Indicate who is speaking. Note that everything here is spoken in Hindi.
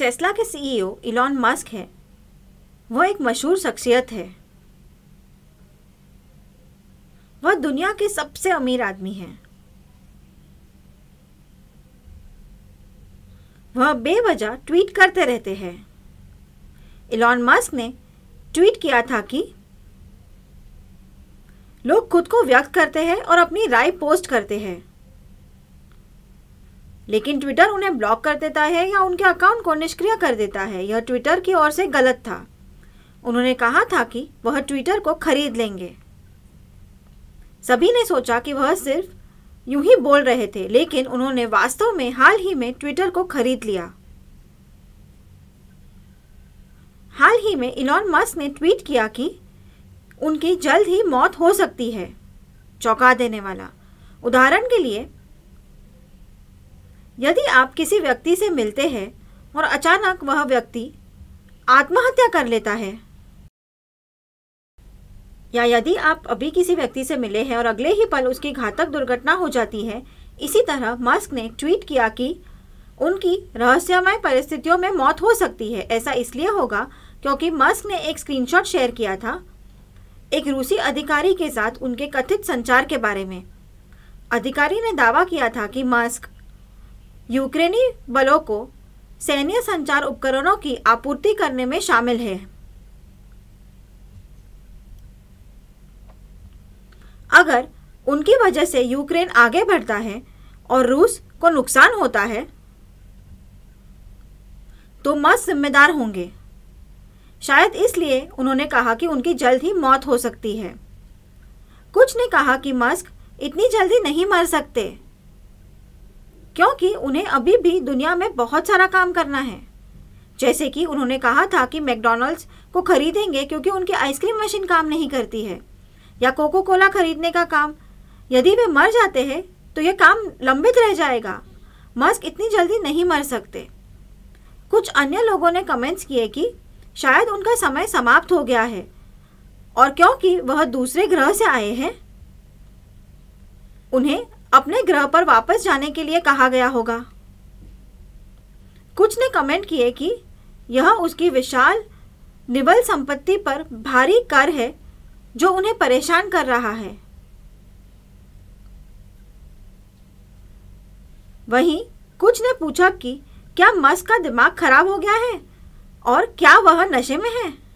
Speaker 1: टेस्ला के सीईओ e इलॉन मस्क हैं वह एक मशहूर शख्सियत है वह दुनिया के सबसे अमीर आदमी हैं वह बेवजह ट्वीट करते रहते हैं इलॉन मस्क ने ट्वीट किया था कि लोग खुद को व्यक्त करते हैं और अपनी राय पोस्ट करते हैं लेकिन ट्विटर उन्हें ब्लॉक कर देता है या उनके अकाउंट को निष्क्रिय कर देता है यह ट्विटर की ओर से गलत था उन्होंने कहा था कि वह ट्विटर को खरीद लेंगे सभी ने सोचा कि वह सिर्फ यूं ही बोल रहे थे लेकिन उन्होंने वास्तव में हाल ही में ट्विटर को खरीद लिया हाल ही में इलॉन मस्क ने ट्वीट किया कि उनकी जल्द ही मौत हो सकती है चौंका देने वाला उदाहरण के लिए यदि आप किसी व्यक्ति से मिलते हैं और अचानक वह व्यक्ति आत्महत्या कर लेता है या यदि आप अभी किसी व्यक्ति से मिले हैं और अगले ही पल उसकी घातक दुर्घटना हो जाती है इसी तरह मस्क ने ट्वीट किया कि उनकी रहस्यमय परिस्थितियों में मौत हो सकती है ऐसा इसलिए होगा क्योंकि मस्क ने एक स्क्रीनशॉट शेयर किया था एक रूसी अधिकारी के साथ उनके कथित संचार के बारे में अधिकारी ने दावा किया था कि मस्क यूक्रेनी बलों को सैन्य संचार उपकरणों की आपूर्ति करने में शामिल है अगर उनकी वजह से यूक्रेन आगे बढ़ता है और रूस को नुकसान होता है तो मत जिम्मेदार होंगे शायद इसलिए उन्होंने कहा कि उनकी जल्द ही मौत हो सकती है कुछ ने कहा कि मस्क इतनी जल्दी नहीं मर सकते क्योंकि उन्हें अभी भी दुनिया में बहुत सारा काम करना है जैसे कि उन्होंने कहा था कि मैकडोनल्ड्स को खरीदेंगे क्योंकि उनकी आइसक्रीम मशीन काम नहीं करती है या कोको कोला खरीदने का काम यदि वे मर जाते हैं तो यह काम लंबित रह जाएगा मस्क इतनी जल्दी नहीं मर सकते कुछ अन्य लोगों ने कमेंट्स किए कि शायद उनका समय समाप्त हो गया है और क्योंकि वह दूसरे ग्रह से आए हैं उन्हें अपने ग्रह पर वापस जाने के लिए कहा गया होगा कुछ ने कमेंट किए कि यह उसकी विशाल निबल संपत्ति पर भारी कर है जो उन्हें परेशान कर रहा है वहीं कुछ ने पूछा कि क्या मस्क का दिमाग खराब हो गया है और क्या वह नशे में है